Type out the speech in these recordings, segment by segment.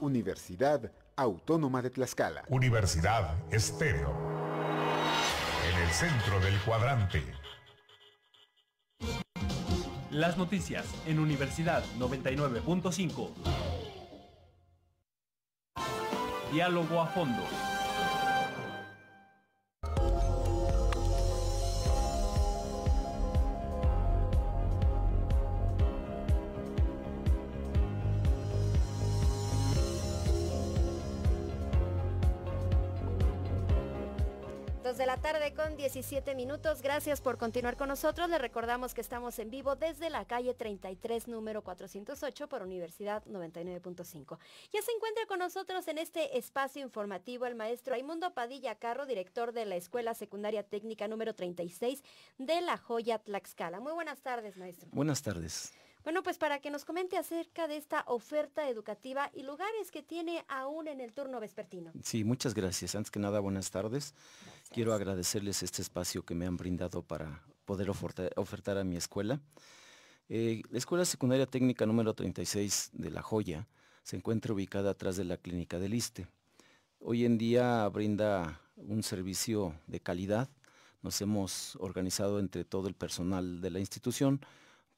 Universidad Autónoma de Tlaxcala. Universidad Estéreo. En el centro del cuadrante. Las noticias en Universidad 99.5. Diálogo a fondo. 2 de la tarde con 17 minutos. Gracias por continuar con nosotros. Le recordamos que estamos en vivo desde la calle 33, número 408, por Universidad 99.5. Ya se encuentra con nosotros en este espacio informativo el maestro Aimundo Padilla Carro, director de la Escuela Secundaria Técnica número 36 de La Joya Tlaxcala. Muy buenas tardes, maestro. Buenas tardes. Bueno, pues para que nos comente acerca de esta oferta educativa y lugares que tiene aún en el turno vespertino. Sí, muchas gracias. Antes que nada, buenas tardes. Quiero agradecerles este espacio que me han brindado para poder ofertar, a mi escuela. Eh, la Escuela Secundaria Técnica número 36 de La Joya se encuentra ubicada atrás de la Clínica del Liste. Hoy en día brinda un servicio de calidad. Nos hemos organizado entre todo el personal de la institución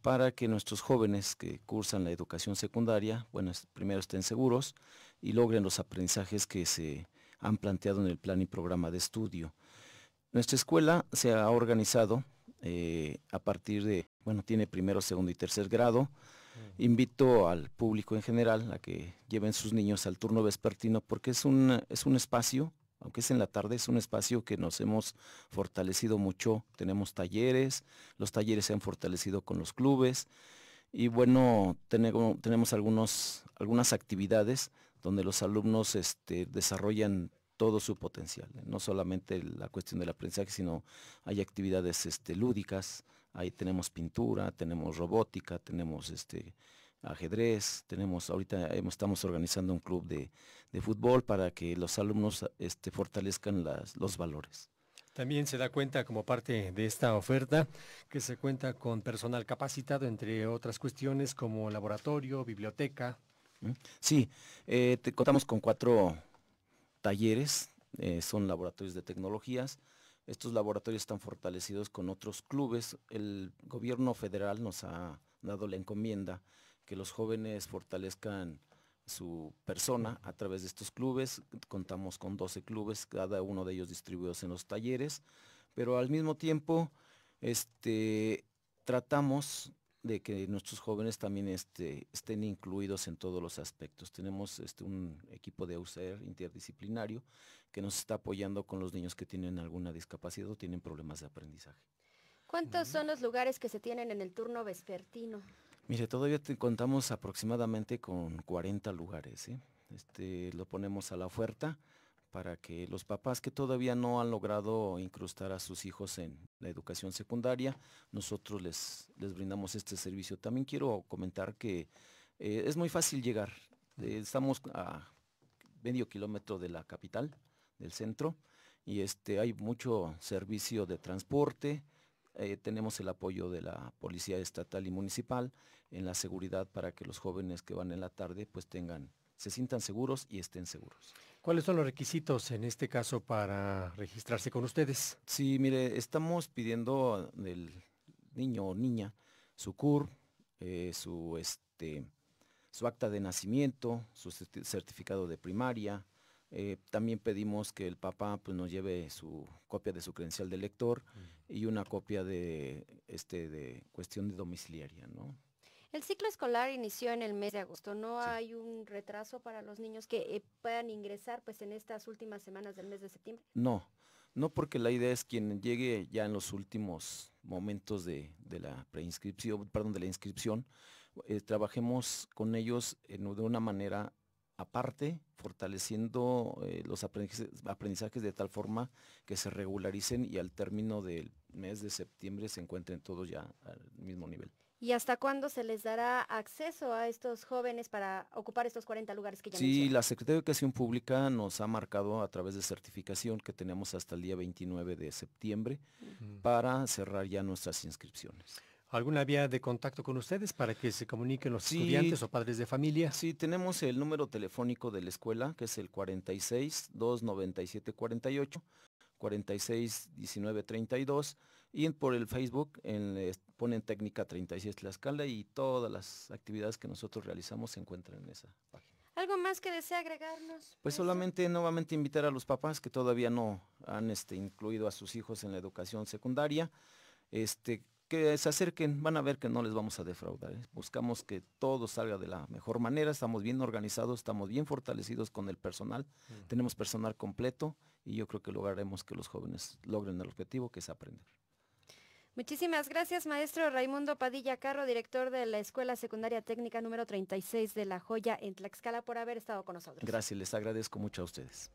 para que nuestros jóvenes que cursan la educación secundaria, bueno, primero estén seguros y logren los aprendizajes que se han planteado en el plan y programa de estudio. Nuestra escuela se ha organizado eh, a partir de, bueno, tiene primero, segundo y tercer grado. Invito al público en general a que lleven sus niños al turno vespertino porque es es un espacio, aunque es en la tarde, es un espacio que nos hemos fortalecido mucho. Tenemos talleres, los talleres se han fortalecido con los clubes. Y bueno, tenemos, algunas actividades donde los alumnos este, desarrollan todo su potencial, ¿eh? no solamente la cuestión del aprendizaje, sino hay actividades este, lúdicas, ahí tenemos pintura, tenemos robótica, tenemos este, ajedrez, tenemos ahorita estamos organizando un club de, fútbol para que los alumnos este, fortalezcan los valores. También se da cuenta como parte de esta oferta que se cuenta con personal capacitado, entre otras cuestiones como laboratorio, biblioteca. Mm, sí, eh, contamos con cuatro talleres, eh, son laboratorios de tecnologías. Estos laboratorios están fortalecidos con otros clubes. El gobierno federal nos ha dado la encomienda que los jóvenes fortalezcan su persona a través de estos clubes. Contamos con 12 clubes, cada uno de ellos distribuidos en los talleres, pero al mismo tiempo este, tratamos de que nuestros jóvenes también este, estén incluidos en todos los aspectos. Tenemos este, un equipo de UCER interdisciplinario que nos está apoyando con los niños que tienen alguna discapacidad o tienen problemas de aprendizaje. ¿Cuántos son los lugares que se tienen en el turno vespertino? Mire, todavía contamos aproximadamente con 40 lugares. ¿eh? Este, lo ponemos a la oferta para que los papás que todavía no han logrado incrustar a sus hijos en la educación secundaria, nosotros les, brindamos este servicio. También quiero comentar que eh, es muy fácil llegar. Eh, estamos a medio kilómetro de la capital, del centro, y este, hay mucho servicio de transporte, eh, tenemos el apoyo de la Policía Estatal y Municipal en la seguridad para que los jóvenes que van en la tarde pues tengan, se sientan seguros y estén seguros. ¿Cuáles son los requisitos en este caso para registrarse con ustedes? Sí, mire, estamos pidiendo del niño o niña su CUR, eh, su, este, su acta de nacimiento, su certificado de primaria, eh, también pedimos que el papá pues, nos lleve su copia de su credencial de lector mm. y una copia de, este, de cuestión de domiciliaria, El ciclo escolar inició en el mes de agosto. ¿No hay un retraso para los niños que eh, puedan ingresar pues, en estas últimas semanas del mes de septiembre? No, no porque la idea es quien llegue ya en los últimos momentos de, la preinscripción, perdón, de la inscripción, eh, trabajemos con ellos de una manera aparte, fortaleciendo eh, los aprendizajes, de tal forma que se regularicen y al término del mes de septiembre se encuentren todos ya al mismo nivel. ¿Y hasta cuándo se les dará acceso a estos jóvenes para ocupar estos 40 lugares que ya Sí, la Secretaría de Educación Pública nos ha marcado a través de certificación que tenemos hasta el día 29 de septiembre para cerrar ya nuestras inscripciones. ¿Alguna vía de contacto con ustedes para que se comuniquen los estudiantes o padres de familia? Sí, tenemos el número telefónico de la escuela, que es el 46 297 48 46 19 32 y por el Facebook eh, ponen Técnica 36 escala y todas las actividades que nosotros realizamos se encuentran en esa página. ¿Algo más que desea agregarnos? Pues solamente nuevamente invitar a los papás que todavía no han este, incluido a sus hijos en la educación secundaria, este, que se acerquen, van a ver que no les vamos a defraudar. ¿eh? Buscamos que todo salga de la mejor manera, estamos bien organizados, estamos bien fortalecidos con el personal, mm. tenemos personal completo y yo creo que lograremos que los jóvenes logren el objetivo que es aprender. Muchísimas gracias, maestro Raimundo Padilla Carro, director de la Escuela Secundaria Técnica número 36 de La Joya en Tlaxcala, por haber estado con nosotros. Gracias, les agradezco mucho a ustedes.